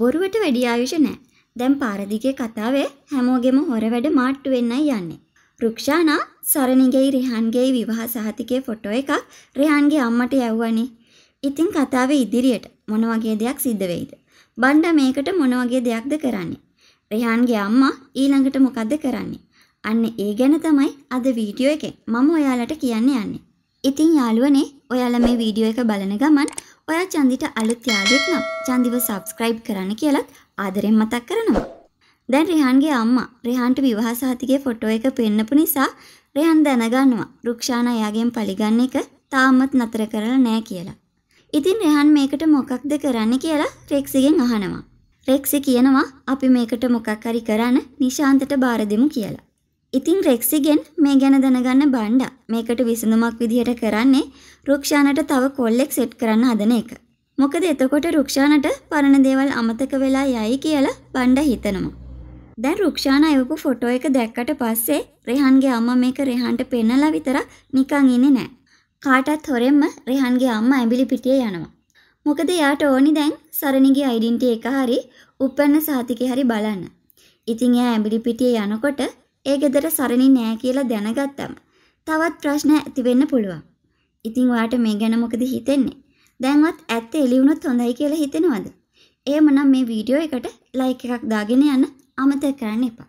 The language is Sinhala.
බොරුවට වැඩි ආයුෂ නැහැ. දැන් පාරදිගේ කතාවේ හැමෝගෙම හොර වැඩ මාට්ටු වෙන්නයි යන්නේ. රුක්ෂානා සරණිගේයි රිහන්ගේයි විවාහ සහතිකයේ ෆොටෝ එකක් රිහන්ගේ අම්මට යවුවනේ. ඉතින් කතාවේ ඉදිරියට මොන වගේ දෙයක් සිද්ධ වෙයිද? බණ්ඩා මේකට මොන වගේ දෙයක්ද කරන්නේ? රෙහාන්ගේ අම්මා ඊළඟට මොකද්ද කරන්නේ? අන්න ඒ ගැන තමයි අද වීඩියෝ එකෙන් මම ඔයාලට කියන්න යන්නේ. ඉතින් යාළුවනේ ඔයාලා මේ වීඩියෝ එක බලන ගමන් ඔයා චන්දිට අලුත් යාළුවෙක් නම් චන්දිව සබ්ස්ක්‍රයිබ් කරන්න කියලත් ආදරෙන් මතක් කරනවා. දැන් රිහන්ගේ අම්මා රිහන්ට විවාහ සහතිකයේ ෆොටෝ එක පෙන්නපු නිසා රිහන් දැනගන්නවා රුක්ෂානා එයාගෙන් පරිගන්න එක තාමත් නතර කරලා නෑ කියලා. ඉතින් රිහන් මේකට මොකක්ද කරන්න කියලා රෙක්සිගෙන් අහනවා. රෙක්සි කියනවා අපි මේකට මොකක් හරි කරන්න නිශාන්තට බාර දෙමු කියලා. ඉතින් රෙක්සිගෙන් මේ ගැන දැනගන්න බණ්ඩා මේකට විසඳුමක් විදිහට කරන්නේ රුක්ෂානට තව කොල්ලෙක් සෙට් කරන්න හදන එක. මොකද එතකොට රුක්ෂානට පරණ දේවල් අමතක වෙලා යයි කියලා බණ්ඩා හිතනවා. දැන් රුක්ෂාන අයවපු ෆොටෝ එක දැක්කට පස්සේ රෙහන්ගේ අම්මා මේක රෙහන්ට පෙන්නලා විතරක් නිකන් ඉන්නේ නැහැ. කාටත් හොරෙන්ම රෙහන්ගේ අම්මා ඇඹිලි පිටියේ යනවා. මොකද යාට ඕනි දැන් සරණිගේ අයිඩෙන්ටි එක හරි උපන්න සාතිකේ හරි බලන්න. ඉතින් එයා ඇඹිලි පිටියේ යනකොට ඒ ගෙදර සරණි නෑ කියලා දැනගත්තම තවත් ප්‍රශ්න ඇති වෙන්න පුළුවන්. ඉතින් ඔයාට මේ ගැන මොකද හිතෙන්නේ? දැන්වත් ඇත්ත එළියුණොත් හොඳයි කියලා හිතෙනවද? එහෙමනම් මේ වීඩියෝ එකට ලයික් එකක් දාගෙන යන්න අමතක කරන්න එපා.